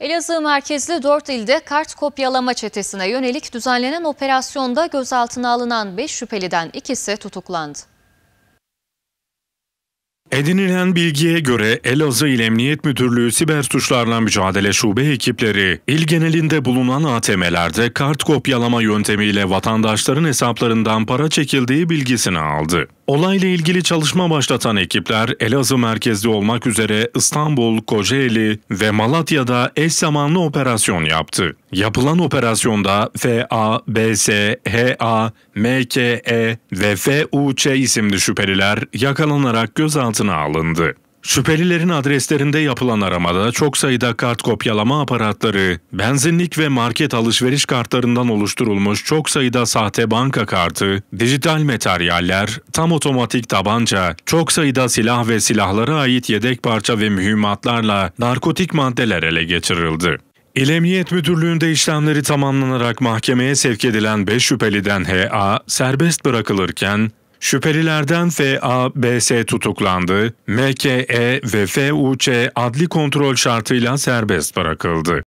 Elazığ merkezli 4 ilde kart kopyalama çetesine yönelik düzenlenen operasyonda gözaltına alınan 5 şüpheliden ikisi tutuklandı. Edinilen bilgiye göre Elazığ İl Emniyet Müdürlüğü Siber Suçlarla Mücadele Şube ekipleri il genelinde bulunan ATM'lerde kart kopyalama yöntemiyle vatandaşların hesaplarından para çekildiği bilgisini aldı. Olayla ilgili çalışma başlatan ekipler Elazığ merkezli olmak üzere İstanbul, Kocaeli ve Malatya'da eş zamanlı operasyon yaptı. Yapılan operasyonda FA, BS, HA, MKE ve FUÇ isimli şüpheliler yakalanarak gözaltına alındı. Şüphelilerin adreslerinde yapılan aramada çok sayıda kart kopyalama aparatları, benzinlik ve market alışveriş kartlarından oluşturulmuş çok sayıda sahte banka kartı, dijital materyaller, tam otomatik tabanca, çok sayıda silah ve silahlara ait yedek parça ve mühimmatlarla narkotik maddeler ele geçirildi. İl Emniyet Müdürlüğü'nde işlemleri tamamlanarak mahkemeye sevk edilen 5 şüpheliden HA serbest bırakılırken Şüphelilerden FABS tutuklandı, MKE ve FUÇ adli kontrol şartıyla serbest bırakıldı.